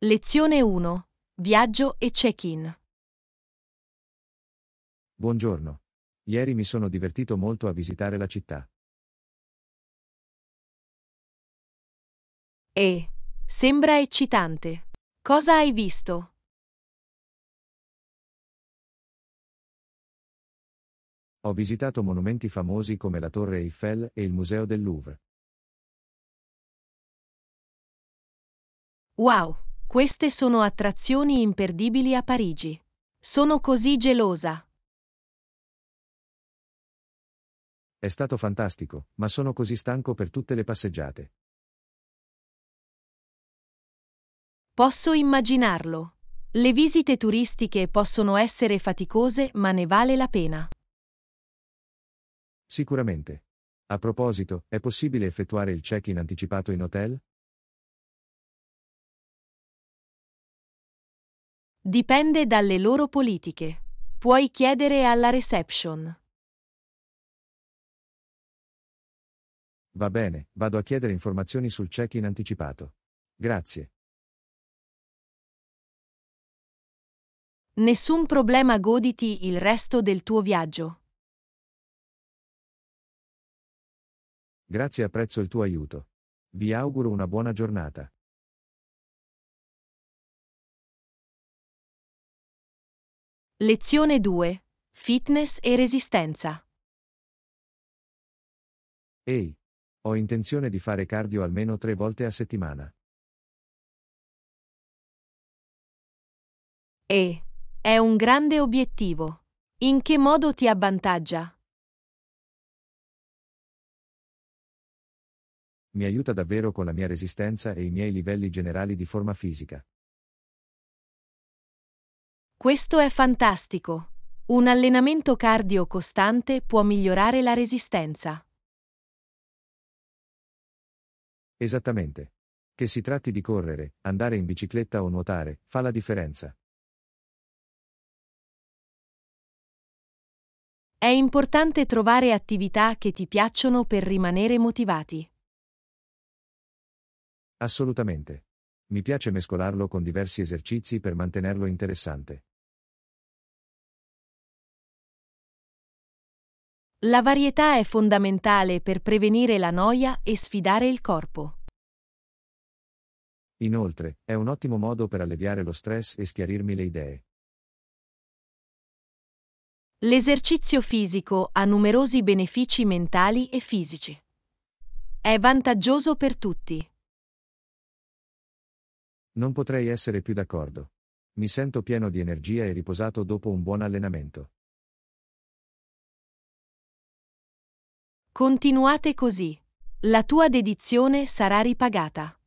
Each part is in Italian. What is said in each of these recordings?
Lezione 1. Viaggio e check-in. Buongiorno. Ieri mi sono divertito molto a visitare la città. E. Sembra eccitante. Cosa hai visto? Ho visitato monumenti famosi come la Torre Eiffel e il Museo del Louvre. Wow! Queste sono attrazioni imperdibili a Parigi. Sono così gelosa. È stato fantastico, ma sono così stanco per tutte le passeggiate. Posso immaginarlo. Le visite turistiche possono essere faticose, ma ne vale la pena. Sicuramente. A proposito, è possibile effettuare il check-in anticipato in hotel? Dipende dalle loro politiche. Puoi chiedere alla reception. Va bene, vado a chiedere informazioni sul check-in anticipato. Grazie. Nessun problema, goditi il resto del tuo viaggio. Grazie, apprezzo il tuo aiuto. Vi auguro una buona giornata. Lezione 2. Fitness e resistenza. Ehi, ho intenzione di fare cardio almeno tre volte a settimana. E. È un grande obiettivo. In che modo ti avvantaggia? Mi aiuta davvero con la mia resistenza e i miei livelli generali di forma fisica. Questo è fantastico. Un allenamento cardio costante può migliorare la resistenza. Esattamente. Che si tratti di correre, andare in bicicletta o nuotare, fa la differenza. È importante trovare attività che ti piacciono per rimanere motivati. Assolutamente. Mi piace mescolarlo con diversi esercizi per mantenerlo interessante. La varietà è fondamentale per prevenire la noia e sfidare il corpo. Inoltre, è un ottimo modo per alleviare lo stress e schiarirmi le idee. L'esercizio fisico ha numerosi benefici mentali e fisici. È vantaggioso per tutti. Non potrei essere più d'accordo. Mi sento pieno di energia e riposato dopo un buon allenamento. Continuate così. La tua dedizione sarà ripagata.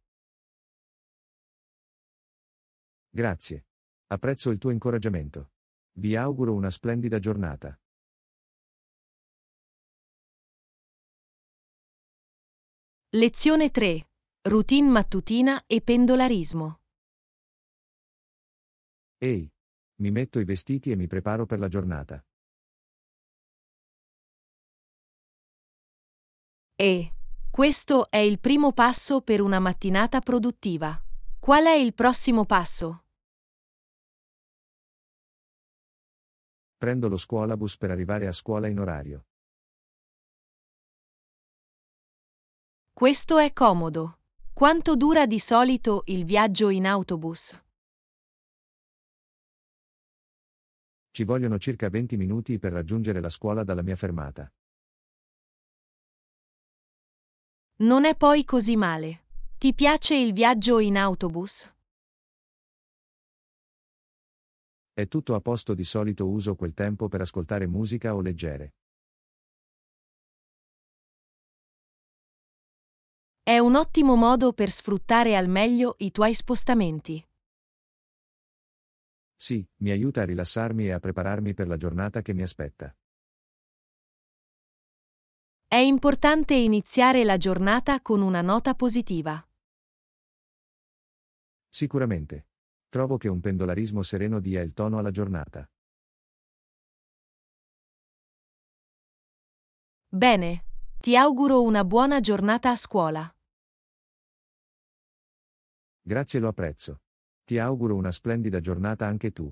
Grazie. Apprezzo il tuo incoraggiamento. Vi auguro una splendida giornata. Lezione 3. Routine mattutina e pendolarismo. Ehi, mi metto i vestiti e mi preparo per la giornata. E questo è il primo passo per una mattinata produttiva. Qual è il prossimo passo? Prendo lo scuolabus per arrivare a scuola in orario. Questo è comodo. Quanto dura di solito il viaggio in autobus? Ci vogliono circa 20 minuti per raggiungere la scuola dalla mia fermata. Non è poi così male. Ti piace il viaggio in autobus? È tutto a posto di solito uso quel tempo per ascoltare musica o leggere. È un ottimo modo per sfruttare al meglio i tuoi spostamenti. Sì, mi aiuta a rilassarmi e a prepararmi per la giornata che mi aspetta. È importante iniziare la giornata con una nota positiva. Sicuramente. Trovo che un pendolarismo sereno dia il tono alla giornata. Bene. Ti auguro una buona giornata a scuola. Grazie, lo apprezzo. Ti auguro una splendida giornata anche tu.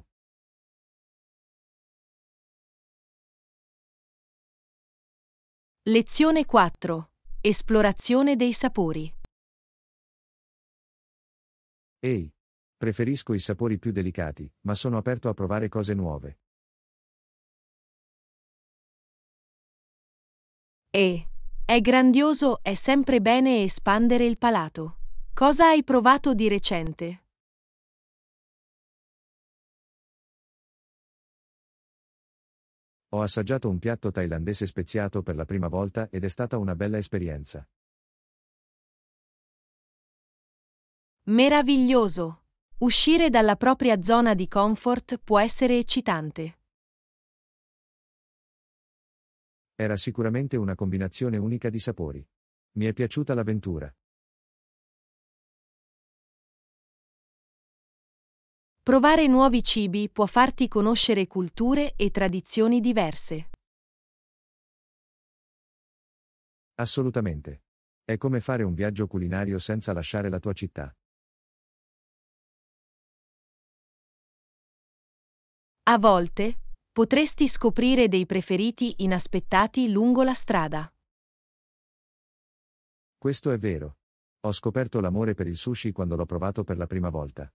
Lezione 4. Esplorazione dei sapori. Ehi, preferisco i sapori più delicati, ma sono aperto a provare cose nuove. E. È grandioso, è sempre bene espandere il palato. Cosa hai provato di recente? Ho assaggiato un piatto thailandese speziato per la prima volta ed è stata una bella esperienza. Meraviglioso! Uscire dalla propria zona di comfort può essere eccitante. Era sicuramente una combinazione unica di sapori. Mi è piaciuta l'avventura. Provare nuovi cibi può farti conoscere culture e tradizioni diverse. Assolutamente. È come fare un viaggio culinario senza lasciare la tua città. A volte, potresti scoprire dei preferiti inaspettati lungo la strada. Questo è vero. Ho scoperto l'amore per il sushi quando l'ho provato per la prima volta.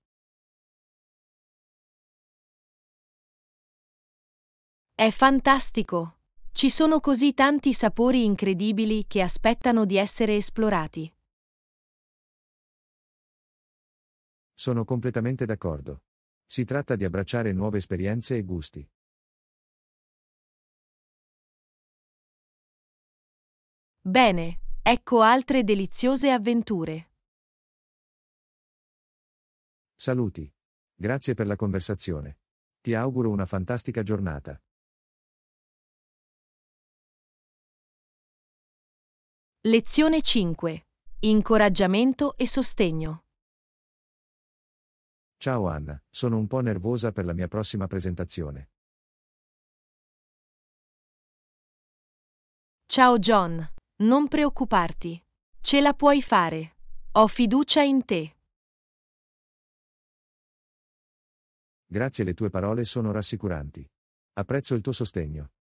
È fantastico! Ci sono così tanti sapori incredibili che aspettano di essere esplorati. Sono completamente d'accordo. Si tratta di abbracciare nuove esperienze e gusti. Bene, ecco altre deliziose avventure. Saluti. Grazie per la conversazione. Ti auguro una fantastica giornata. Lezione 5. Incoraggiamento e sostegno. Ciao Anna, sono un po' nervosa per la mia prossima presentazione. Ciao John, non preoccuparti. Ce la puoi fare. Ho fiducia in te. Grazie, le tue parole sono rassicuranti. Apprezzo il tuo sostegno.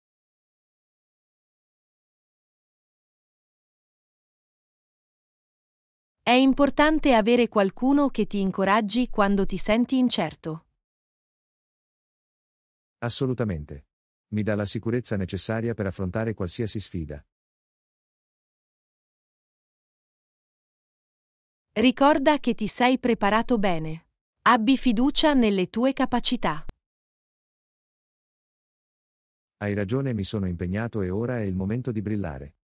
È importante avere qualcuno che ti incoraggi quando ti senti incerto. Assolutamente. Mi dà la sicurezza necessaria per affrontare qualsiasi sfida. Ricorda che ti sei preparato bene. Abbi fiducia nelle tue capacità. Hai ragione, mi sono impegnato e ora è il momento di brillare.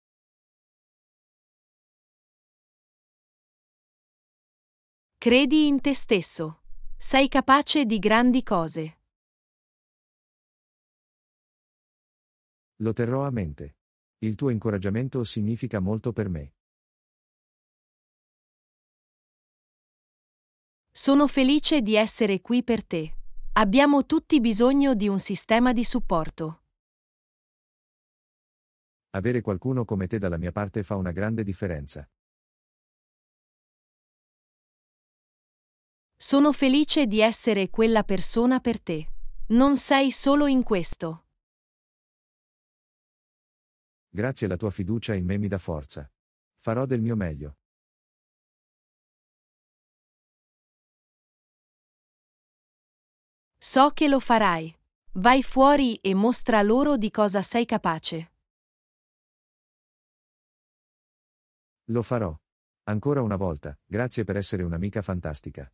Credi in te stesso. Sei capace di grandi cose. Lo terrò a mente. Il tuo incoraggiamento significa molto per me. Sono felice di essere qui per te. Abbiamo tutti bisogno di un sistema di supporto. Avere qualcuno come te dalla mia parte fa una grande differenza. Sono felice di essere quella persona per te. Non sei solo in questo. Grazie alla tua fiducia in me mi dà forza. Farò del mio meglio. So che lo farai. Vai fuori e mostra loro di cosa sei capace. Lo farò. Ancora una volta, grazie per essere un'amica fantastica.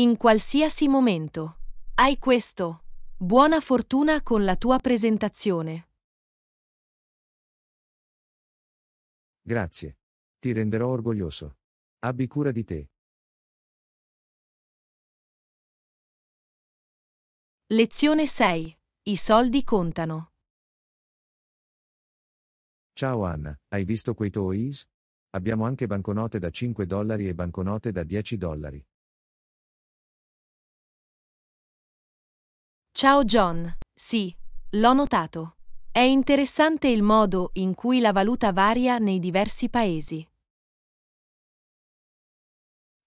in qualsiasi momento. Hai questo. Buona fortuna con la tua presentazione. Grazie. Ti renderò orgoglioso. Abbi cura di te. Lezione 6. I soldi contano. Ciao Anna, hai visto quei toys? Abbiamo anche banconote da 5 dollari e banconote da 10 dollari. Ciao John, sì, l'ho notato. È interessante il modo in cui la valuta varia nei diversi paesi.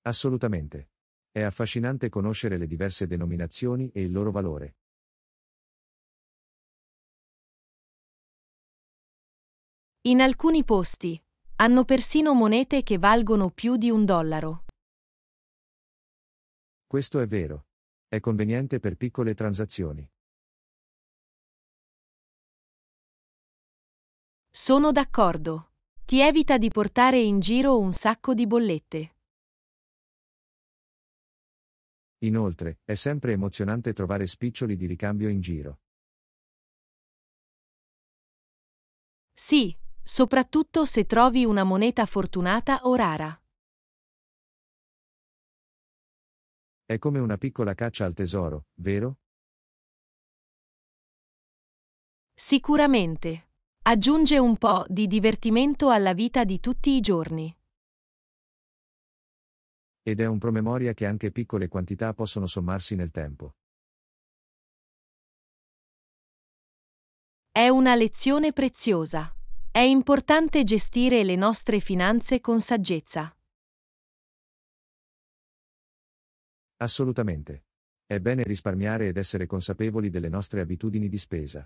Assolutamente. È affascinante conoscere le diverse denominazioni e il loro valore. In alcuni posti hanno persino monete che valgono più di un dollaro. Questo è vero. È conveniente per piccole transazioni. Sono d'accordo. Ti evita di portare in giro un sacco di bollette. Inoltre, è sempre emozionante trovare spiccioli di ricambio in giro. Sì, soprattutto se trovi una moneta fortunata o rara. È come una piccola caccia al tesoro, vero? Sicuramente. Aggiunge un po' di divertimento alla vita di tutti i giorni. Ed è un promemoria che anche piccole quantità possono sommarsi nel tempo. È una lezione preziosa. È importante gestire le nostre finanze con saggezza. Assolutamente. È bene risparmiare ed essere consapevoli delle nostre abitudini di spesa.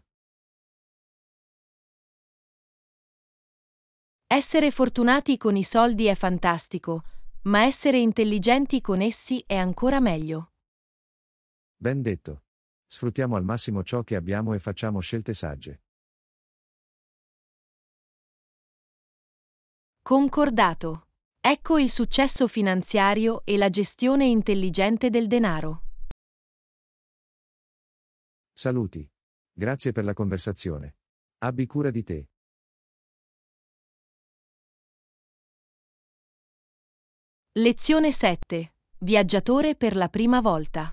Essere fortunati con i soldi è fantastico, ma essere intelligenti con essi è ancora meglio. Ben detto. Sfruttiamo al massimo ciò che abbiamo e facciamo scelte sagge. Concordato. Ecco il successo finanziario e la gestione intelligente del denaro. Saluti. Grazie per la conversazione. Abbi cura di te. Lezione 7. Viaggiatore per la prima volta.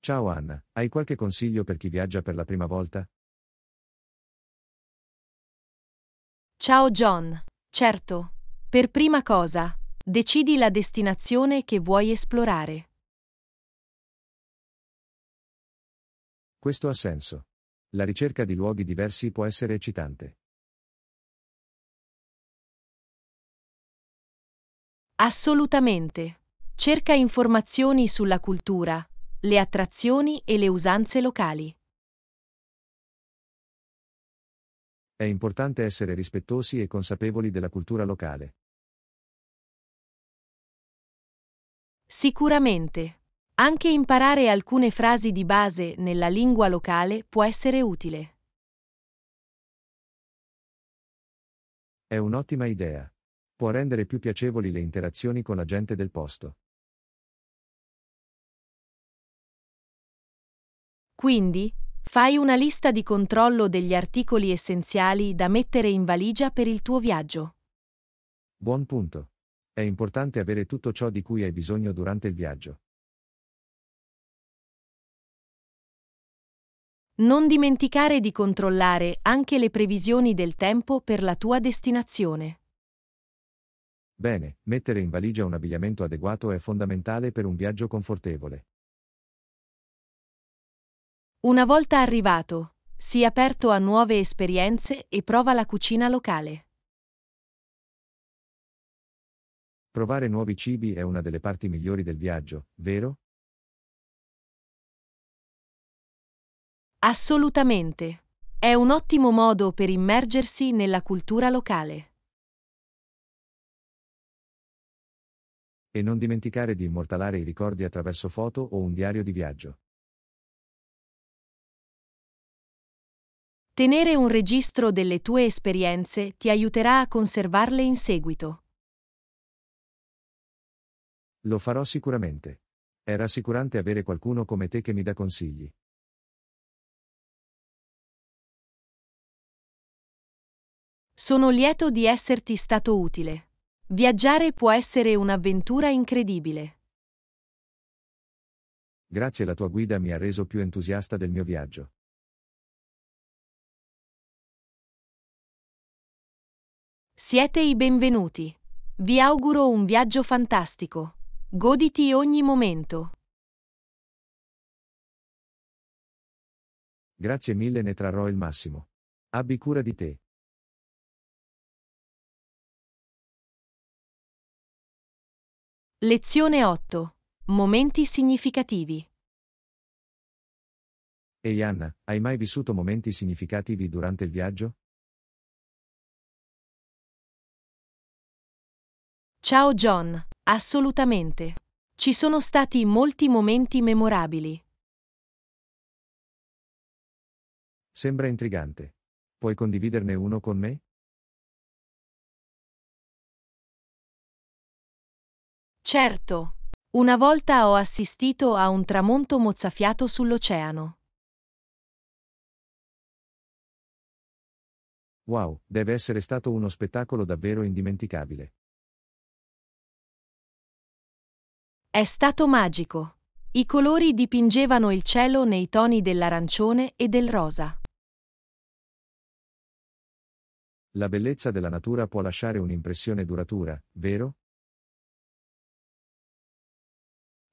Ciao Anna, hai qualche consiglio per chi viaggia per la prima volta? Ciao John. Certo. Per prima cosa, decidi la destinazione che vuoi esplorare. Questo ha senso. La ricerca di luoghi diversi può essere eccitante. Assolutamente. Cerca informazioni sulla cultura, le attrazioni e le usanze locali. È importante essere rispettosi e consapevoli della cultura locale. Sicuramente. Anche imparare alcune frasi di base nella lingua locale può essere utile. È un'ottima idea. Può rendere più piacevoli le interazioni con la gente del posto. Quindi, Fai una lista di controllo degli articoli essenziali da mettere in valigia per il tuo viaggio. Buon punto. È importante avere tutto ciò di cui hai bisogno durante il viaggio. Non dimenticare di controllare anche le previsioni del tempo per la tua destinazione. Bene, mettere in valigia un abbigliamento adeguato è fondamentale per un viaggio confortevole. Una volta arrivato, si è aperto a nuove esperienze e prova la cucina locale. Provare nuovi cibi è una delle parti migliori del viaggio, vero? Assolutamente. È un ottimo modo per immergersi nella cultura locale. E non dimenticare di immortalare i ricordi attraverso foto o un diario di viaggio. Tenere un registro delle tue esperienze ti aiuterà a conservarle in seguito. Lo farò sicuramente. È rassicurante avere qualcuno come te che mi dà consigli. Sono lieto di esserti stato utile. Viaggiare può essere un'avventura incredibile. Grazie alla tua guida mi ha reso più entusiasta del mio viaggio. Siete i benvenuti. Vi auguro un viaggio fantastico. Goditi ogni momento. Grazie mille, ne trarrò il massimo. Abbi cura di te. Lezione 8. Momenti significativi. Ehi Anna, hai mai vissuto momenti significativi durante il viaggio? Ciao John, assolutamente. Ci sono stati molti momenti memorabili. Sembra intrigante. Puoi condividerne uno con me? Certo. Una volta ho assistito a un tramonto mozzafiato sull'oceano. Wow, deve essere stato uno spettacolo davvero indimenticabile. È stato magico. I colori dipingevano il cielo nei toni dell'arancione e del rosa. La bellezza della natura può lasciare un'impressione duratura, vero?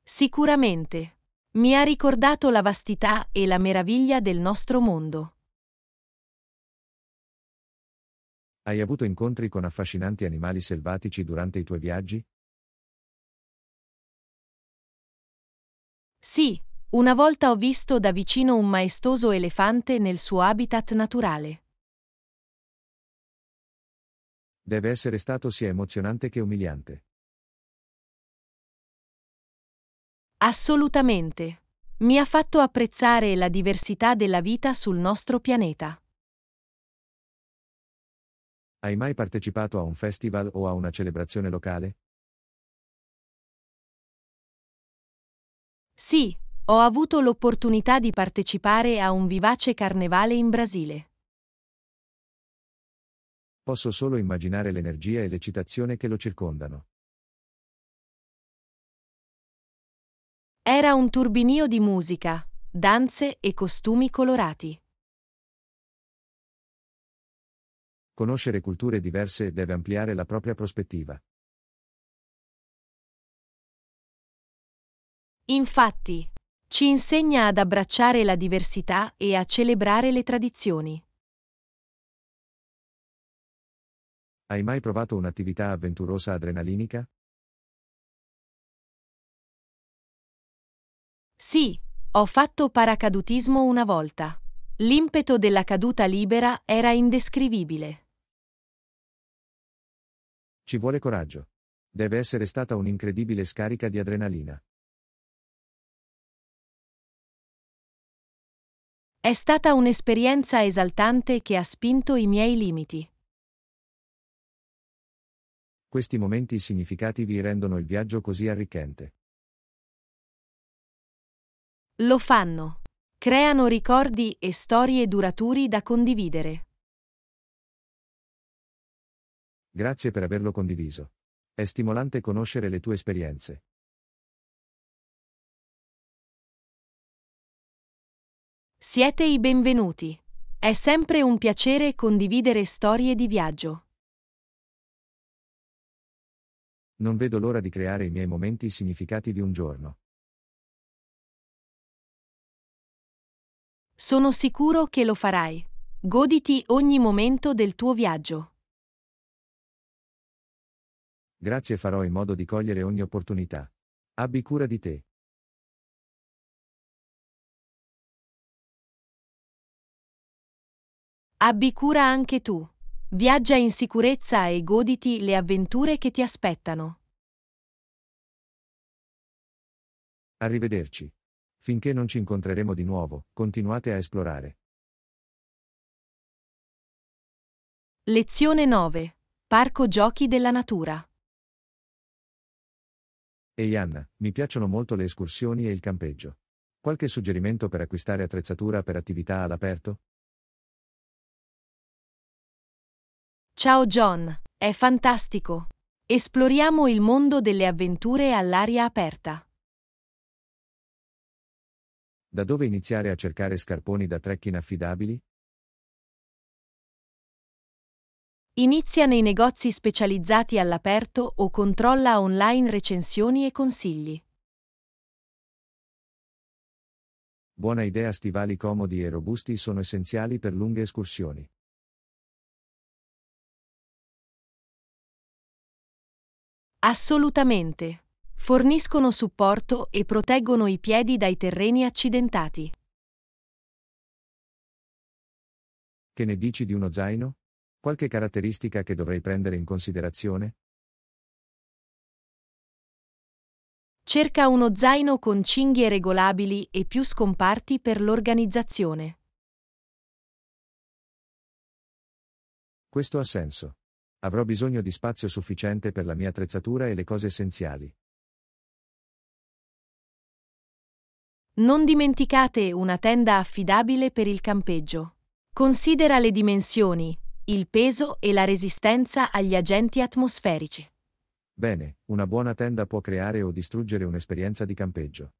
Sicuramente. Mi ha ricordato la vastità e la meraviglia del nostro mondo. Hai avuto incontri con affascinanti animali selvatici durante i tuoi viaggi? Sì, una volta ho visto da vicino un maestoso elefante nel suo habitat naturale. Deve essere stato sia emozionante che umiliante. Assolutamente. Mi ha fatto apprezzare la diversità della vita sul nostro pianeta. Hai mai partecipato a un festival o a una celebrazione locale? Sì, ho avuto l'opportunità di partecipare a un vivace carnevale in Brasile. Posso solo immaginare l'energia e l'eccitazione che lo circondano. Era un turbinio di musica, danze e costumi colorati. Conoscere culture diverse deve ampliare la propria prospettiva. Infatti, ci insegna ad abbracciare la diversità e a celebrare le tradizioni. Hai mai provato un'attività avventurosa adrenalinica? Sì, ho fatto paracadutismo una volta. L'impeto della caduta libera era indescrivibile. Ci vuole coraggio. Deve essere stata un'incredibile scarica di adrenalina. È stata un'esperienza esaltante che ha spinto i miei limiti. Questi momenti significativi rendono il viaggio così arricchente. Lo fanno. Creano ricordi e storie duraturi da condividere. Grazie per averlo condiviso. È stimolante conoscere le tue esperienze. Siete i benvenuti. È sempre un piacere condividere storie di viaggio. Non vedo l'ora di creare i miei momenti significati di un giorno. Sono sicuro che lo farai. Goditi ogni momento del tuo viaggio. Grazie farò in modo di cogliere ogni opportunità. Abbi cura di te. Abbi cura anche tu. Viaggia in sicurezza e goditi le avventure che ti aspettano. Arrivederci. Finché non ci incontreremo di nuovo, continuate a esplorare. Lezione 9. Parco giochi della natura. Ehi Anna, mi piacciono molto le escursioni e il campeggio. Qualche suggerimento per acquistare attrezzatura per attività all'aperto? Ciao John, è fantastico. Esploriamo il mondo delle avventure all'aria aperta. Da dove iniziare a cercare scarponi da trekking affidabili? Inizia nei negozi specializzati all'aperto o controlla online recensioni e consigli. Buona idea, stivali comodi e robusti sono essenziali per lunghe escursioni. Assolutamente. Forniscono supporto e proteggono i piedi dai terreni accidentati. Che ne dici di uno zaino? Qualche caratteristica che dovrei prendere in considerazione? Cerca uno zaino con cinghie regolabili e più scomparti per l'organizzazione. Questo ha senso. Avrò bisogno di spazio sufficiente per la mia attrezzatura e le cose essenziali. Non dimenticate una tenda affidabile per il campeggio. Considera le dimensioni, il peso e la resistenza agli agenti atmosferici. Bene, una buona tenda può creare o distruggere un'esperienza di campeggio.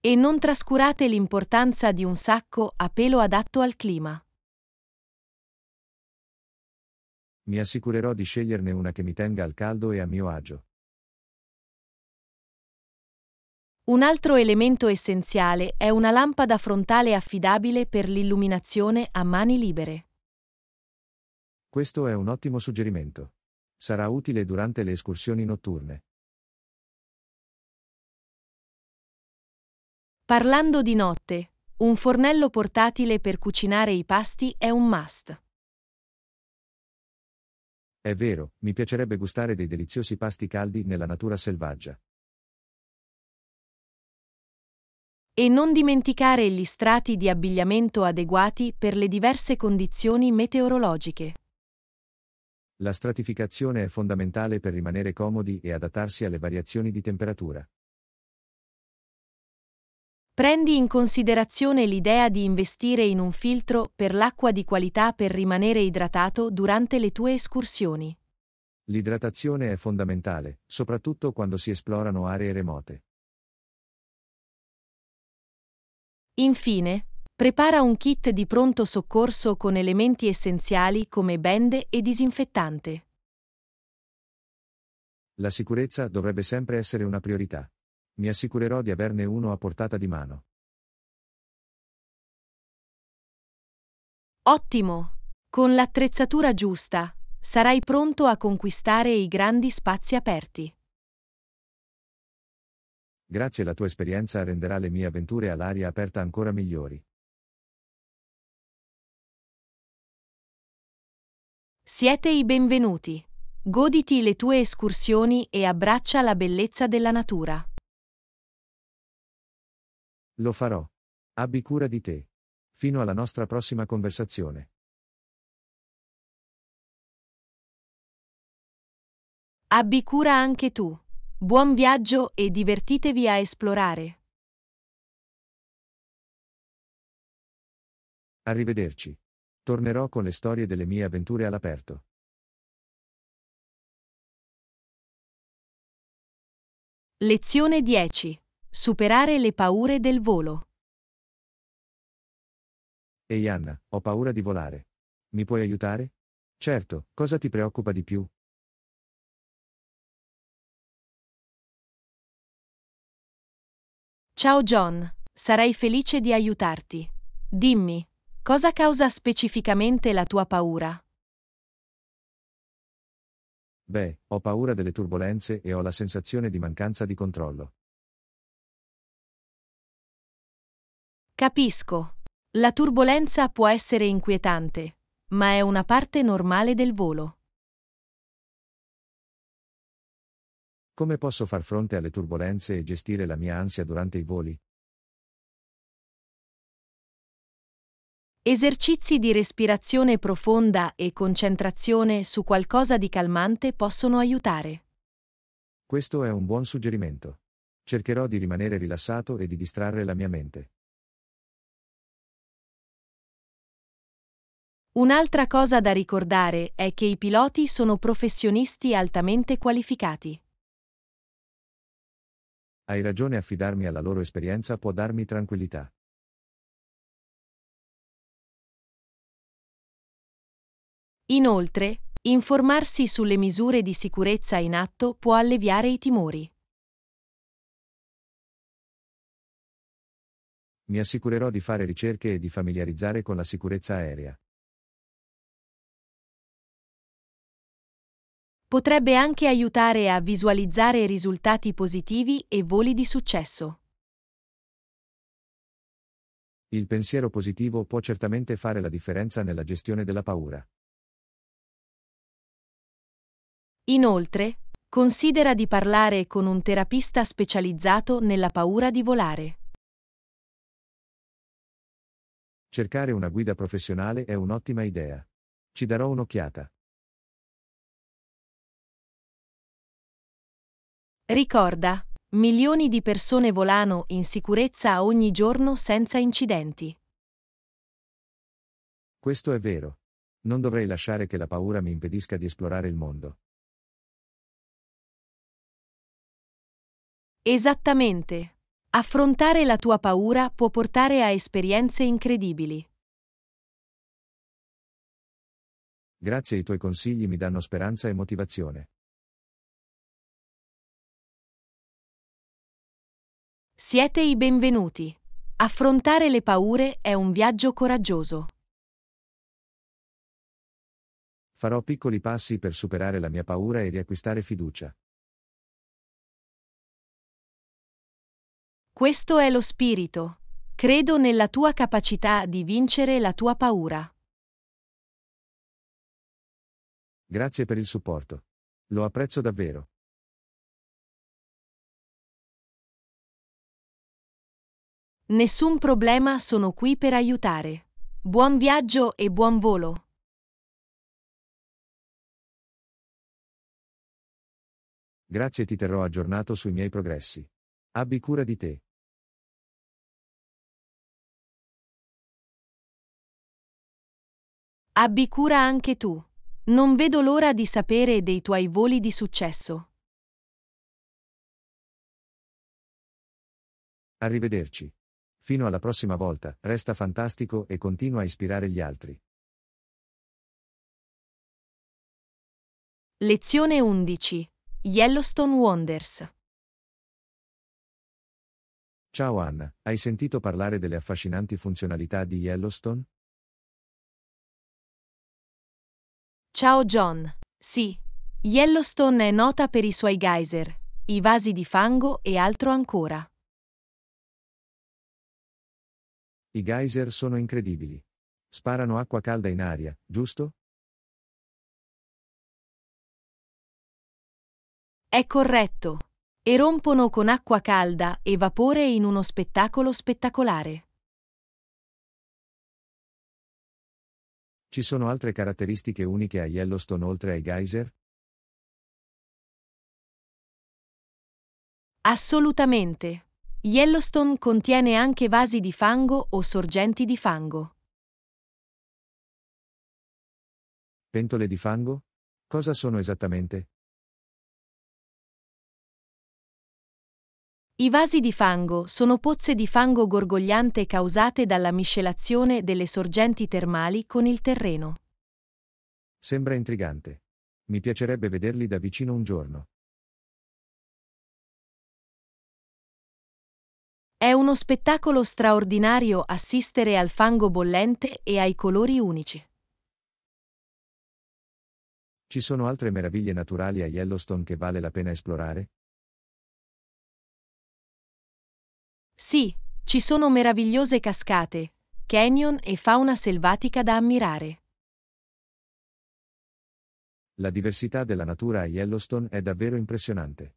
E non trascurate l'importanza di un sacco a pelo adatto al clima. mi assicurerò di sceglierne una che mi tenga al caldo e a mio agio. Un altro elemento essenziale è una lampada frontale affidabile per l'illuminazione a mani libere. Questo è un ottimo suggerimento. Sarà utile durante le escursioni notturne. Parlando di notte, un fornello portatile per cucinare i pasti è un must. È vero, mi piacerebbe gustare dei deliziosi pasti caldi nella natura selvaggia. E non dimenticare gli strati di abbigliamento adeguati per le diverse condizioni meteorologiche. La stratificazione è fondamentale per rimanere comodi e adattarsi alle variazioni di temperatura. Prendi in considerazione l'idea di investire in un filtro per l'acqua di qualità per rimanere idratato durante le tue escursioni. L'idratazione è fondamentale, soprattutto quando si esplorano aree remote. Infine, prepara un kit di pronto soccorso con elementi essenziali come bende e disinfettante. La sicurezza dovrebbe sempre essere una priorità mi assicurerò di averne uno a portata di mano. Ottimo! Con l'attrezzatura giusta, sarai pronto a conquistare i grandi spazi aperti. Grazie alla tua esperienza renderà le mie avventure all'aria aperta ancora migliori. Siete i benvenuti. Goditi le tue escursioni e abbraccia la bellezza della natura. Lo farò. Abbi cura di te. Fino alla nostra prossima conversazione. Abbi cura anche tu. Buon viaggio e divertitevi a esplorare. Arrivederci. Tornerò con le storie delle mie avventure all'aperto. Lezione 10. Superare le paure del volo. Ehi Anna, ho paura di volare. Mi puoi aiutare? Certo, cosa ti preoccupa di più? Ciao John, sarei felice di aiutarti. Dimmi, cosa causa specificamente la tua paura? Beh, ho paura delle turbulenze e ho la sensazione di mancanza di controllo. Capisco. La turbolenza può essere inquietante, ma è una parte normale del volo. Come posso far fronte alle turbolenze e gestire la mia ansia durante i voli? Esercizi di respirazione profonda e concentrazione su qualcosa di calmante possono aiutare. Questo è un buon suggerimento. Cercherò di rimanere rilassato e di distrarre la mia mente. Un'altra cosa da ricordare è che i piloti sono professionisti altamente qualificati. Hai ragione, affidarmi alla loro esperienza può darmi tranquillità. Inoltre, informarsi sulle misure di sicurezza in atto può alleviare i timori. Mi assicurerò di fare ricerche e di familiarizzare con la sicurezza aerea. potrebbe anche aiutare a visualizzare risultati positivi e voli di successo. Il pensiero positivo può certamente fare la differenza nella gestione della paura. Inoltre, considera di parlare con un terapista specializzato nella paura di volare. Cercare una guida professionale è un'ottima idea. Ci darò un'occhiata. Ricorda, milioni di persone volano in sicurezza ogni giorno senza incidenti. Questo è vero. Non dovrei lasciare che la paura mi impedisca di esplorare il mondo. Esattamente. Affrontare la tua paura può portare a esperienze incredibili. Grazie ai tuoi consigli mi danno speranza e motivazione. Siete i benvenuti. Affrontare le paure è un viaggio coraggioso. Farò piccoli passi per superare la mia paura e riacquistare fiducia. Questo è lo spirito. Credo nella tua capacità di vincere la tua paura. Grazie per il supporto. Lo apprezzo davvero. Nessun problema, sono qui per aiutare. Buon viaggio e buon volo! Grazie ti terrò aggiornato sui miei progressi. Abbi cura di te. Abbi cura anche tu. Non vedo l'ora di sapere dei tuoi voli di successo. Arrivederci. Fino alla prossima volta, resta fantastico e continua a ispirare gli altri. Lezione 11. Yellowstone Wonders. Ciao Anna, hai sentito parlare delle affascinanti funzionalità di Yellowstone? Ciao John. Sì. Yellowstone è nota per i suoi geyser, i vasi di fango e altro ancora. I geyser sono incredibili. Sparano acqua calda in aria, giusto? È corretto. E rompono con acqua calda e vapore in uno spettacolo spettacolare. Ci sono altre caratteristiche uniche a Yellowstone oltre ai geyser? Assolutamente. Yellowstone contiene anche vasi di fango o sorgenti di fango. Pentole di fango? Cosa sono esattamente? I vasi di fango sono pozze di fango gorgogliante causate dalla miscelazione delle sorgenti termali con il terreno. Sembra intrigante. Mi piacerebbe vederli da vicino un giorno. È uno spettacolo straordinario assistere al fango bollente e ai colori unici. Ci sono altre meraviglie naturali a Yellowstone che vale la pena esplorare? Sì, ci sono meravigliose cascate, canyon e fauna selvatica da ammirare. La diversità della natura a Yellowstone è davvero impressionante.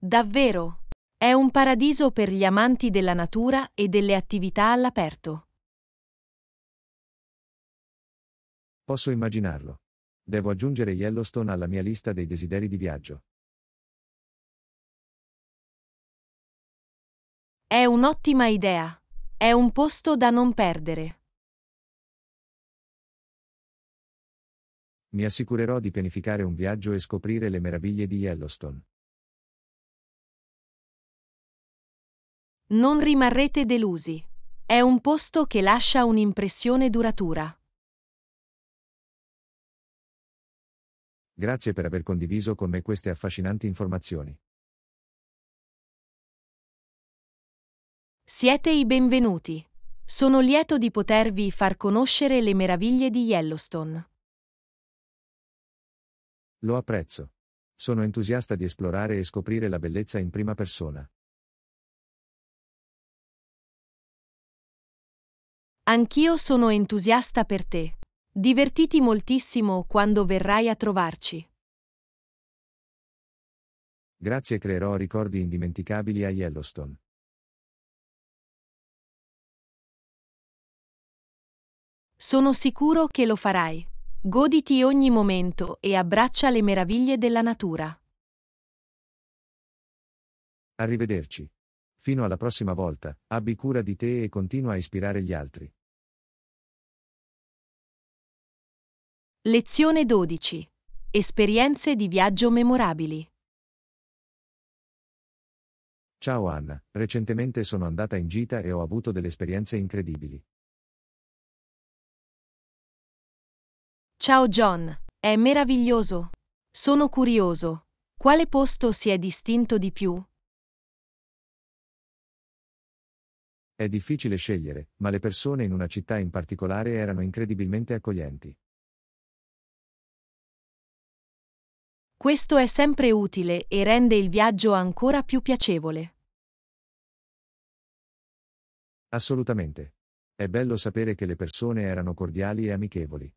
Davvero, è un paradiso per gli amanti della natura e delle attività all'aperto. Posso immaginarlo. Devo aggiungere Yellowstone alla mia lista dei desideri di viaggio. È un'ottima idea. È un posto da non perdere. Mi assicurerò di pianificare un viaggio e scoprire le meraviglie di Yellowstone. Non rimarrete delusi. È un posto che lascia un'impressione duratura. Grazie per aver condiviso con me queste affascinanti informazioni. Siete i benvenuti. Sono lieto di potervi far conoscere le meraviglie di Yellowstone. Lo apprezzo. Sono entusiasta di esplorare e scoprire la bellezza in prima persona. Anch'io sono entusiasta per te. Divertiti moltissimo quando verrai a trovarci. Grazie creerò ricordi indimenticabili a Yellowstone. Sono sicuro che lo farai. Goditi ogni momento e abbraccia le meraviglie della natura. Arrivederci. Fino alla prossima volta, abbi cura di te e continua a ispirare gli altri. Lezione 12. Esperienze di viaggio memorabili. Ciao Anna, recentemente sono andata in gita e ho avuto delle esperienze incredibili. Ciao John, è meraviglioso. Sono curioso. Quale posto si è distinto di più? È difficile scegliere, ma le persone in una città in particolare erano incredibilmente accoglienti. Questo è sempre utile e rende il viaggio ancora più piacevole. Assolutamente. È bello sapere che le persone erano cordiali e amichevoli.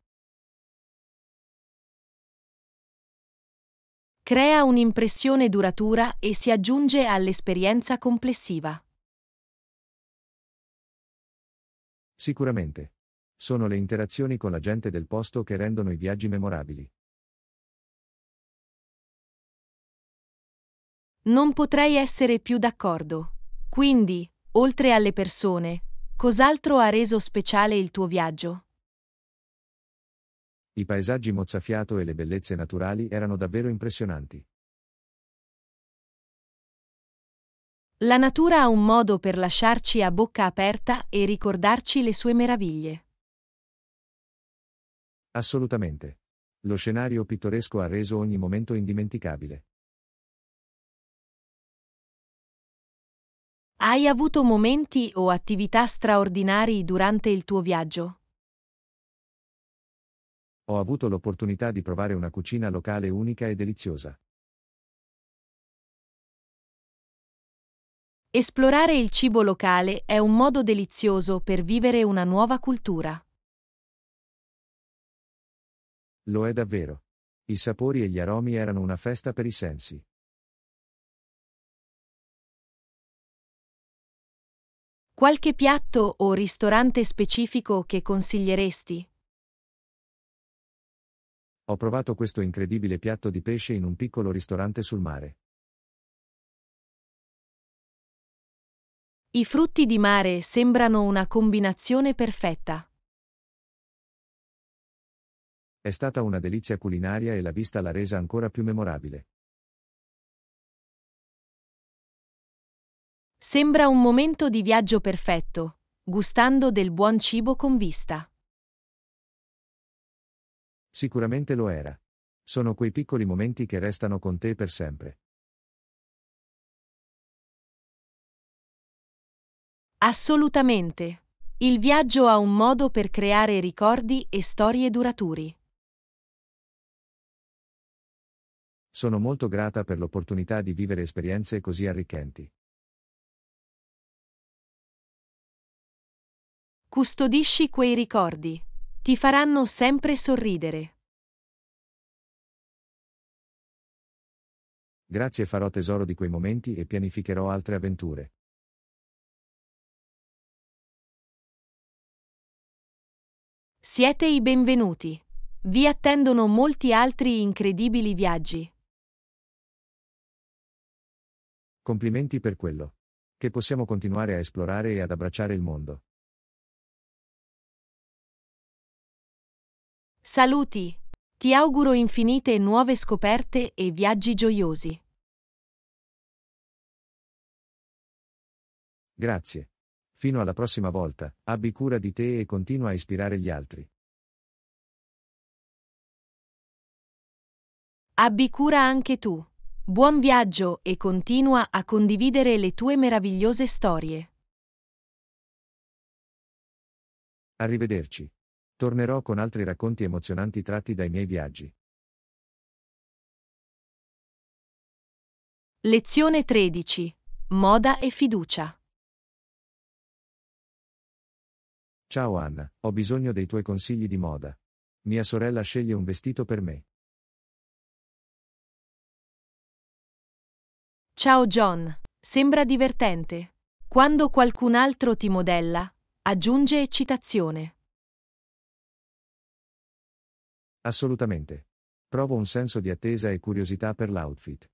Crea un'impressione duratura e si aggiunge all'esperienza complessiva. Sicuramente. Sono le interazioni con la gente del posto che rendono i viaggi memorabili. Non potrei essere più d'accordo. Quindi, oltre alle persone, cos'altro ha reso speciale il tuo viaggio? I paesaggi mozzafiato e le bellezze naturali erano davvero impressionanti. La natura ha un modo per lasciarci a bocca aperta e ricordarci le sue meraviglie. Assolutamente. Lo scenario pittoresco ha reso ogni momento indimenticabile. Hai avuto momenti o attività straordinari durante il tuo viaggio? Ho avuto l'opportunità di provare una cucina locale unica e deliziosa. Esplorare il cibo locale è un modo delizioso per vivere una nuova cultura. Lo è davvero. I sapori e gli aromi erano una festa per i sensi. Qualche piatto o ristorante specifico che consiglieresti? Ho provato questo incredibile piatto di pesce in un piccolo ristorante sul mare. I frutti di mare sembrano una combinazione perfetta. È stata una delizia culinaria e la vista l'ha resa ancora più memorabile. Sembra un momento di viaggio perfetto, gustando del buon cibo con vista. Sicuramente lo era. Sono quei piccoli momenti che restano con te per sempre. Assolutamente. Il viaggio ha un modo per creare ricordi e storie duraturi. Sono molto grata per l'opportunità di vivere esperienze così arricchenti. Custodisci quei ricordi. Ti faranno sempre sorridere. Grazie farò tesoro di quei momenti e pianificherò altre avventure. Siete i benvenuti. Vi attendono molti altri incredibili viaggi. Complimenti per quello. Che possiamo continuare a esplorare e ad abbracciare il mondo. Saluti! Ti auguro infinite nuove scoperte e viaggi gioiosi. Grazie. Fino alla prossima volta, abbi cura di te e continua a ispirare gli altri. Abbi cura anche tu. Buon viaggio e continua a condividere le tue meravigliose storie. Arrivederci. Tornerò con altri racconti emozionanti tratti dai miei viaggi. Lezione 13. Moda e fiducia. Ciao Anna, ho bisogno dei tuoi consigli di moda. Mia sorella sceglie un vestito per me. Ciao John, sembra divertente. Quando qualcun altro ti modella, aggiunge eccitazione. Assolutamente. Provo un senso di attesa e curiosità per l'outfit.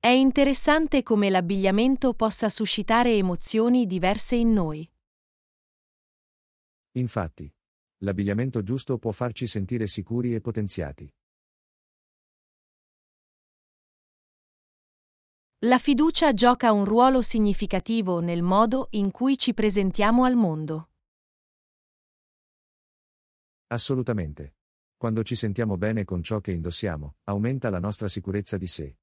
È interessante come l'abbigliamento possa suscitare emozioni diverse in noi. Infatti, l'abbigliamento giusto può farci sentire sicuri e potenziati. La fiducia gioca un ruolo significativo nel modo in cui ci presentiamo al mondo. Assolutamente. Quando ci sentiamo bene con ciò che indossiamo, aumenta la nostra sicurezza di sé.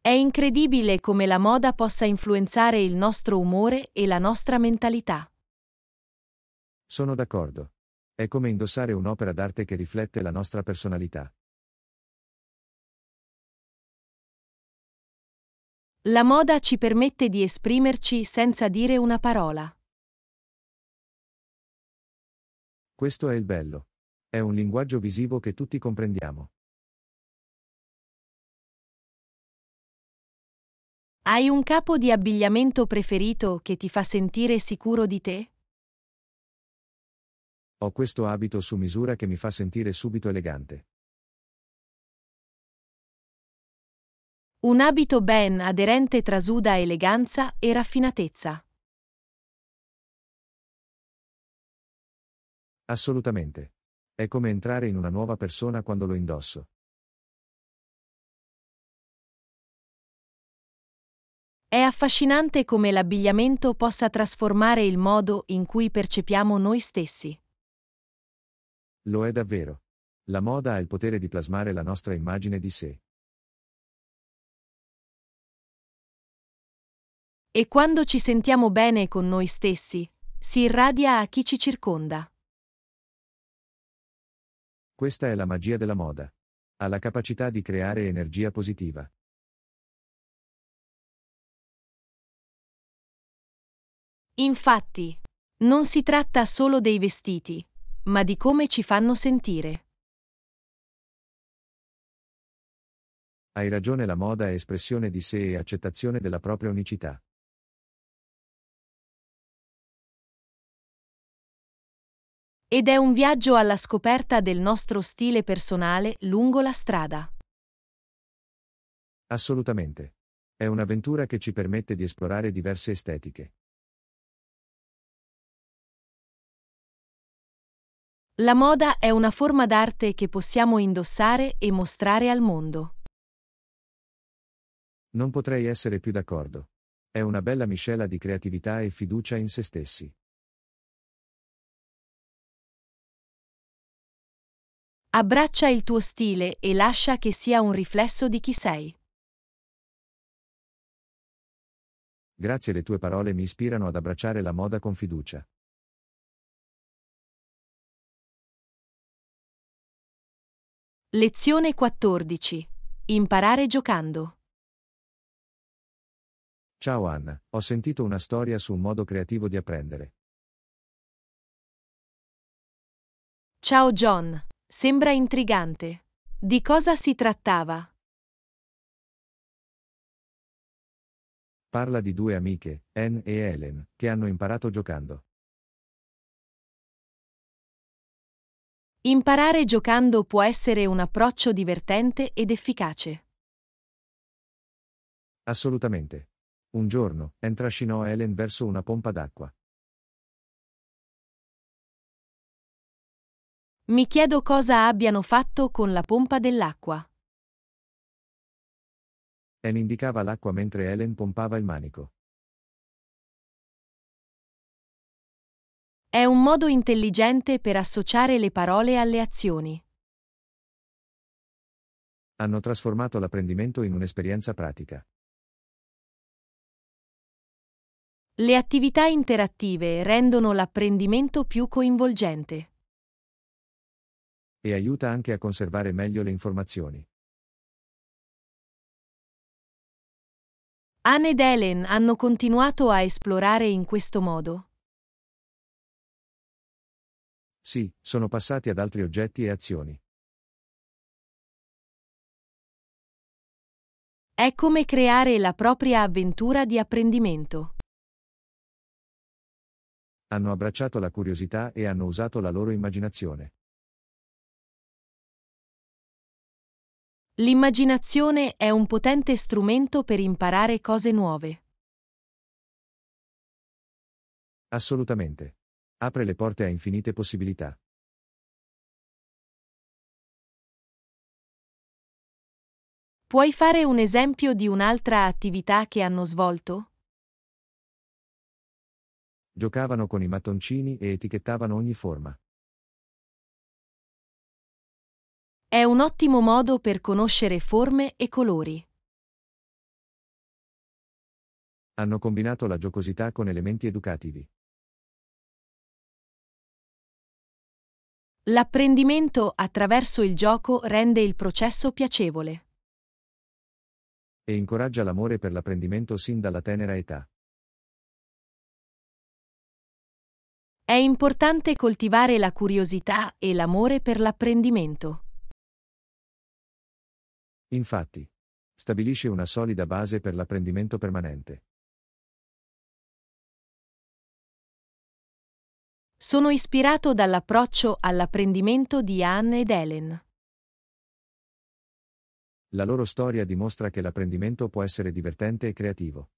È incredibile come la moda possa influenzare il nostro umore e la nostra mentalità. Sono d'accordo. È come indossare un'opera d'arte che riflette la nostra personalità. La moda ci permette di esprimerci senza dire una parola. Questo è il bello. È un linguaggio visivo che tutti comprendiamo. Hai un capo di abbigliamento preferito che ti fa sentire sicuro di te? Ho questo abito su misura che mi fa sentire subito elegante. Un abito ben aderente trasuda eleganza e raffinatezza. Assolutamente. È come entrare in una nuova persona quando lo indosso. È affascinante come l'abbigliamento possa trasformare il modo in cui percepiamo noi stessi. Lo è davvero. La moda ha il potere di plasmare la nostra immagine di sé. E quando ci sentiamo bene con noi stessi, si irradia a chi ci circonda. Questa è la magia della moda. Ha la capacità di creare energia positiva. Infatti, non si tratta solo dei vestiti, ma di come ci fanno sentire. Hai ragione, la moda è espressione di sé e accettazione della propria unicità. Ed è un viaggio alla scoperta del nostro stile personale lungo la strada. Assolutamente. È un'avventura che ci permette di esplorare diverse estetiche. La moda è una forma d'arte che possiamo indossare e mostrare al mondo. Non potrei essere più d'accordo. È una bella miscela di creatività e fiducia in se stessi. Abbraccia il tuo stile e lascia che sia un riflesso di chi sei. Grazie le tue parole mi ispirano ad abbracciare la moda con fiducia. Lezione 14. Imparare giocando. Ciao Anna, ho sentito una storia su un modo creativo di apprendere. Ciao John, Sembra intrigante. Di cosa si trattava? Parla di due amiche, Anne e Helen, che hanno imparato giocando. Imparare giocando può essere un approccio divertente ed efficace. Assolutamente. Un giorno, Anne trascinò Helen verso una pompa d'acqua. Mi chiedo cosa abbiano fatto con la pompa dell'acqua. Anne indicava l'acqua mentre Helen pompava il manico. È un modo intelligente per associare le parole alle azioni. Hanno trasformato l'apprendimento in un'esperienza pratica. Le attività interattive rendono l'apprendimento più coinvolgente. E aiuta anche a conservare meglio le informazioni. Anne ed Helen hanno continuato a esplorare in questo modo. Sì, sono passati ad altri oggetti e azioni. È come creare la propria avventura di apprendimento. Hanno abbracciato la curiosità e hanno usato la loro immaginazione. L'immaginazione è un potente strumento per imparare cose nuove. Assolutamente. Apre le porte a infinite possibilità. Puoi fare un esempio di un'altra attività che hanno svolto? Giocavano con i mattoncini e etichettavano ogni forma. È un ottimo modo per conoscere forme e colori. Hanno combinato la giocosità con elementi educativi. L'apprendimento attraverso il gioco rende il processo piacevole. E incoraggia l'amore per l'apprendimento sin dalla tenera età. È importante coltivare la curiosità e l'amore per l'apprendimento. Infatti, stabilisce una solida base per l'apprendimento permanente. Sono ispirato dall'approccio all'apprendimento di Anne ed Ellen. La loro storia dimostra che l'apprendimento può essere divertente e creativo.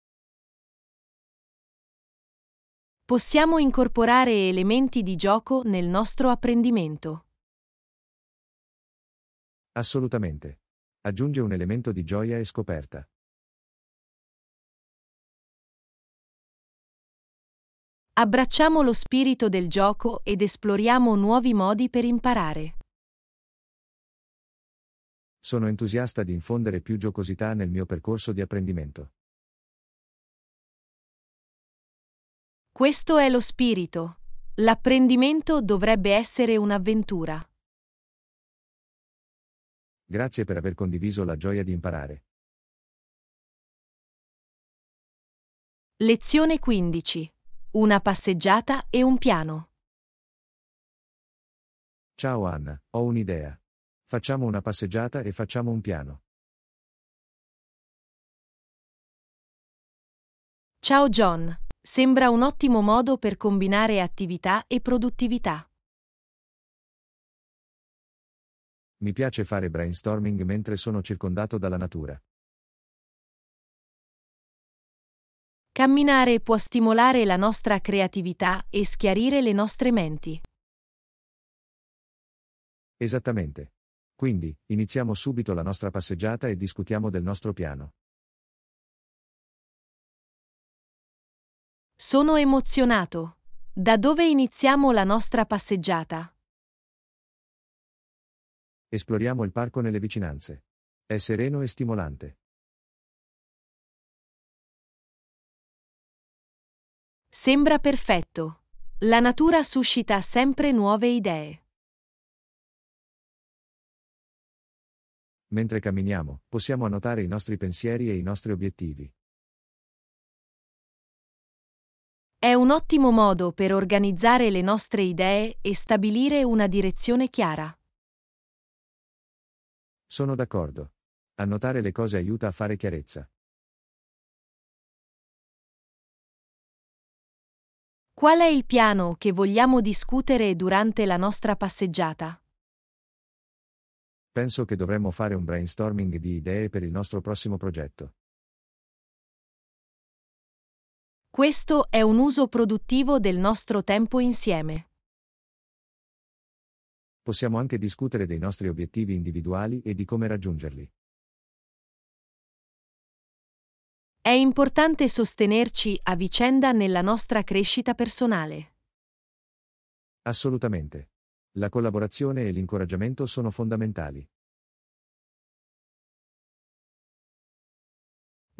Possiamo incorporare elementi di gioco nel nostro apprendimento. Assolutamente aggiunge un elemento di gioia e scoperta. Abbracciamo lo spirito del gioco ed esploriamo nuovi modi per imparare. Sono entusiasta di infondere più giocosità nel mio percorso di apprendimento. Questo è lo spirito. L'apprendimento dovrebbe essere un'avventura. Grazie per aver condiviso la gioia di imparare. Lezione 15. Una passeggiata e un piano. Ciao Anna, ho un'idea. Facciamo una passeggiata e facciamo un piano. Ciao John, sembra un ottimo modo per combinare attività e produttività. Mi piace fare brainstorming mentre sono circondato dalla natura. Camminare può stimolare la nostra creatività e schiarire le nostre menti. Esattamente. Quindi, iniziamo subito la nostra passeggiata e discutiamo del nostro piano. Sono emozionato. Da dove iniziamo la nostra passeggiata? Esploriamo il parco nelle vicinanze. È sereno e stimolante. Sembra perfetto. La natura suscita sempre nuove idee. Mentre camminiamo, possiamo annotare i nostri pensieri e i nostri obiettivi. È un ottimo modo per organizzare le nostre idee e stabilire una direzione chiara. Sono d'accordo. Annotare le cose aiuta a fare chiarezza. Qual è il piano che vogliamo discutere durante la nostra passeggiata? Penso che dovremmo fare un brainstorming di idee per il nostro prossimo progetto. Questo è un uso produttivo del nostro tempo insieme possiamo anche discutere dei nostri obiettivi individuali e di come raggiungerli. È importante sostenerci a vicenda nella nostra crescita personale. Assolutamente. La collaborazione e l'incoraggiamento sono fondamentali.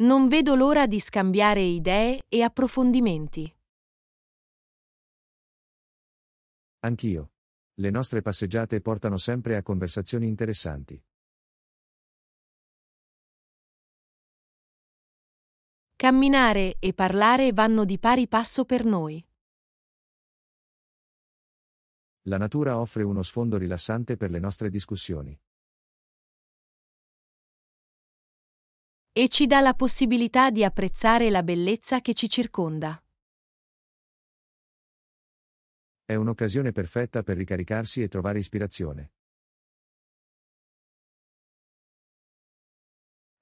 Non vedo l'ora di scambiare idee e approfondimenti. Anch'io le nostre passeggiate portano sempre a conversazioni interessanti. Camminare e parlare vanno di pari passo per noi. La natura offre uno sfondo rilassante per le nostre discussioni. E ci dà la possibilità di apprezzare la bellezza che ci circonda. È un'occasione perfetta per ricaricarsi e trovare ispirazione.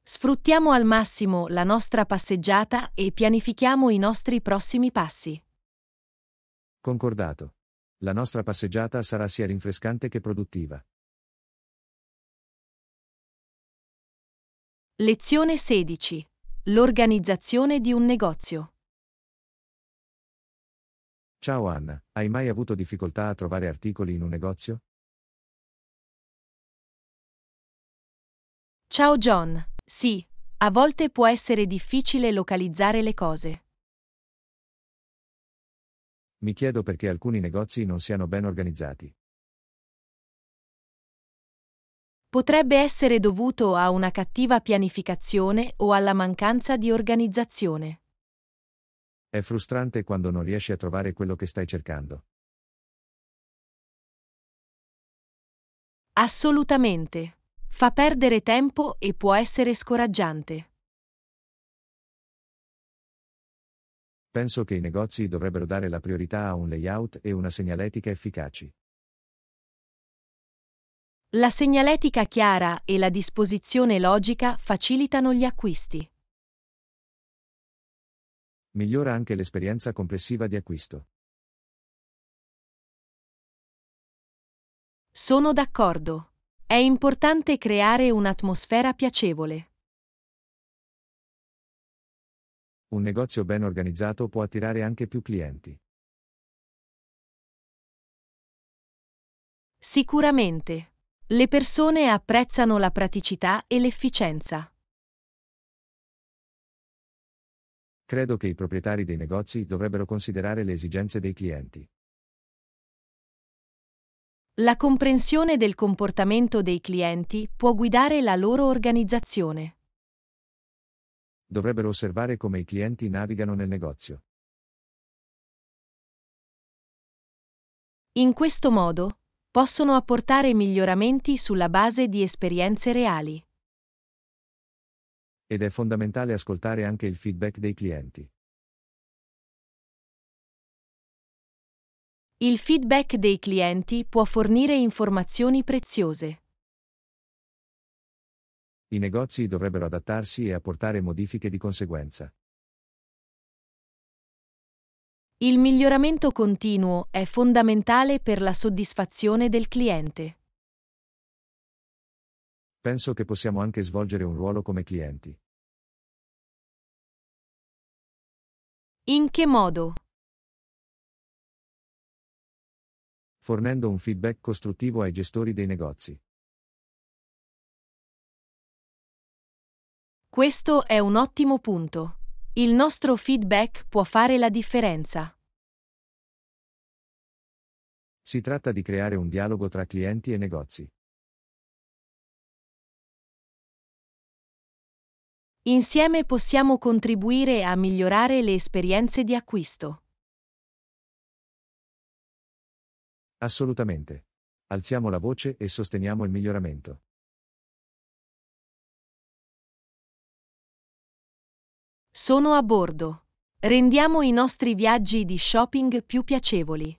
Sfruttiamo al massimo la nostra passeggiata e pianifichiamo i nostri prossimi passi. Concordato. La nostra passeggiata sarà sia rinfrescante che produttiva. Lezione 16. L'organizzazione di un negozio. Ciao Anna, hai mai avuto difficoltà a trovare articoli in un negozio? Ciao John, sì, a volte può essere difficile localizzare le cose. Mi chiedo perché alcuni negozi non siano ben organizzati. Potrebbe essere dovuto a una cattiva pianificazione o alla mancanza di organizzazione. È frustrante quando non riesci a trovare quello che stai cercando. Assolutamente. Fa perdere tempo e può essere scoraggiante. Penso che i negozi dovrebbero dare la priorità a un layout e una segnaletica efficaci. La segnaletica chiara e la disposizione logica facilitano gli acquisti migliora anche l'esperienza complessiva di acquisto. Sono d'accordo. È importante creare un'atmosfera piacevole. Un negozio ben organizzato può attirare anche più clienti. Sicuramente. Le persone apprezzano la praticità e l'efficienza. Credo che i proprietari dei negozi dovrebbero considerare le esigenze dei clienti. La comprensione del comportamento dei clienti può guidare la loro organizzazione. Dovrebbero osservare come i clienti navigano nel negozio. In questo modo, possono apportare miglioramenti sulla base di esperienze reali. Ed è fondamentale ascoltare anche il feedback dei clienti. Il feedback dei clienti può fornire informazioni preziose. I negozi dovrebbero adattarsi e apportare modifiche di conseguenza. Il miglioramento continuo è fondamentale per la soddisfazione del cliente penso che possiamo anche svolgere un ruolo come clienti. In che modo? Fornendo un feedback costruttivo ai gestori dei negozi. Questo è un ottimo punto. Il nostro feedback può fare la differenza. Si tratta di creare un dialogo tra clienti e negozi. Insieme possiamo contribuire a migliorare le esperienze di acquisto. Assolutamente. Alziamo la voce e sosteniamo il miglioramento. Sono a bordo. Rendiamo i nostri viaggi di shopping più piacevoli.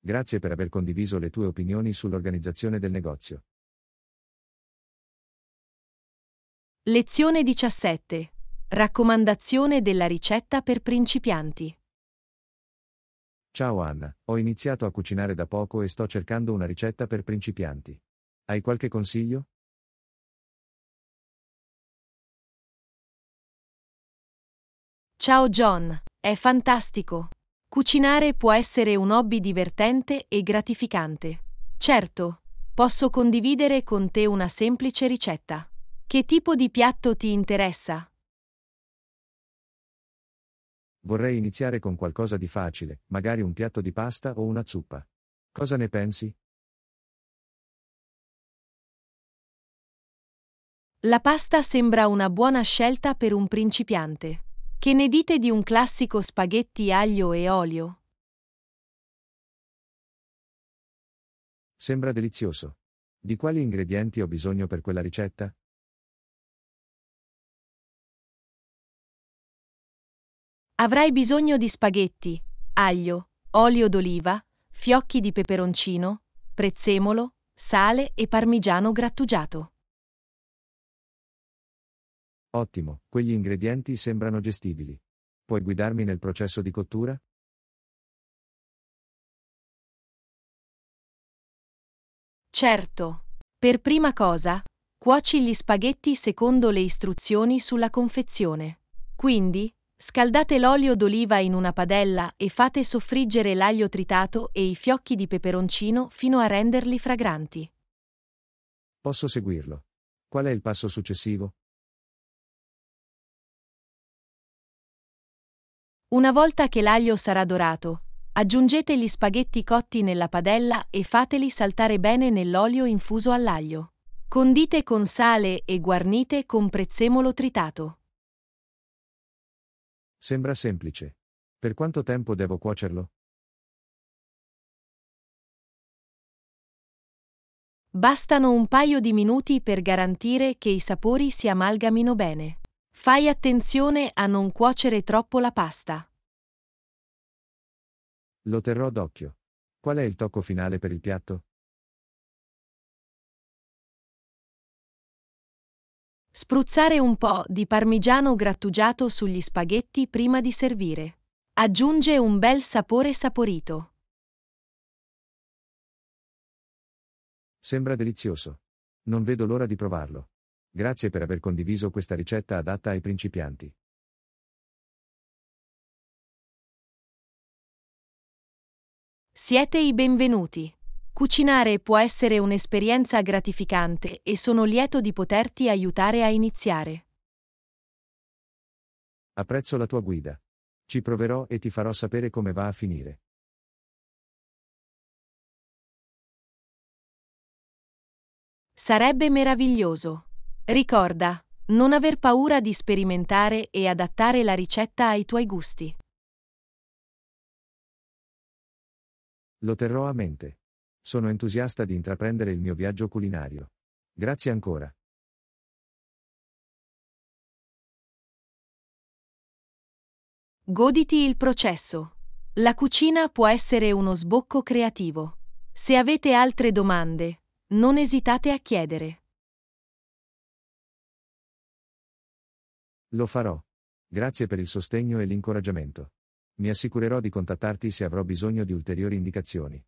Grazie per aver condiviso le tue opinioni sull'organizzazione del negozio. Lezione 17. Raccomandazione della ricetta per principianti. Ciao Anna, ho iniziato a cucinare da poco e sto cercando una ricetta per principianti. Hai qualche consiglio? Ciao John, è fantastico. Cucinare può essere un hobby divertente e gratificante. Certo, posso condividere con te una semplice ricetta. Che tipo di piatto ti interessa? Vorrei iniziare con qualcosa di facile, magari un piatto di pasta o una zuppa. Cosa ne pensi? La pasta sembra una buona scelta per un principiante. Che ne dite di un classico spaghetti aglio e olio? Sembra delizioso. Di quali ingredienti ho bisogno per quella ricetta? Avrai bisogno di spaghetti, aglio, olio d'oliva, fiocchi di peperoncino, prezzemolo, sale e parmigiano grattugiato. Ottimo, quegli ingredienti sembrano gestibili. Puoi guidarmi nel processo di cottura? Certo. Per prima cosa, cuoci gli spaghetti secondo le istruzioni sulla confezione. Quindi, Scaldate l'olio d'oliva in una padella e fate soffriggere l'aglio tritato e i fiocchi di peperoncino fino a renderli fragranti. Posso seguirlo. Qual è il passo successivo? Una volta che l'aglio sarà dorato, aggiungete gli spaghetti cotti nella padella e fateli saltare bene nell'olio infuso all'aglio. Condite con sale e guarnite con prezzemolo tritato. Sembra semplice. Per quanto tempo devo cuocerlo? Bastano un paio di minuti per garantire che i sapori si amalgamino bene. Fai attenzione a non cuocere troppo la pasta. Lo terrò d'occhio. Qual è il tocco finale per il piatto? Spruzzare un po' di parmigiano grattugiato sugli spaghetti prima di servire. Aggiunge un bel sapore saporito. Sembra delizioso. Non vedo l'ora di provarlo. Grazie per aver condiviso questa ricetta adatta ai principianti. Siete i benvenuti. Cucinare può essere un'esperienza gratificante e sono lieto di poterti aiutare a iniziare. Apprezzo la tua guida. Ci proverò e ti farò sapere come va a finire. Sarebbe meraviglioso. Ricorda, non aver paura di sperimentare e adattare la ricetta ai tuoi gusti. Lo terrò a mente. Sono entusiasta di intraprendere il mio viaggio culinario. Grazie ancora. Goditi il processo. La cucina può essere uno sbocco creativo. Se avete altre domande, non esitate a chiedere. Lo farò. Grazie per il sostegno e l'incoraggiamento. Mi assicurerò di contattarti se avrò bisogno di ulteriori indicazioni.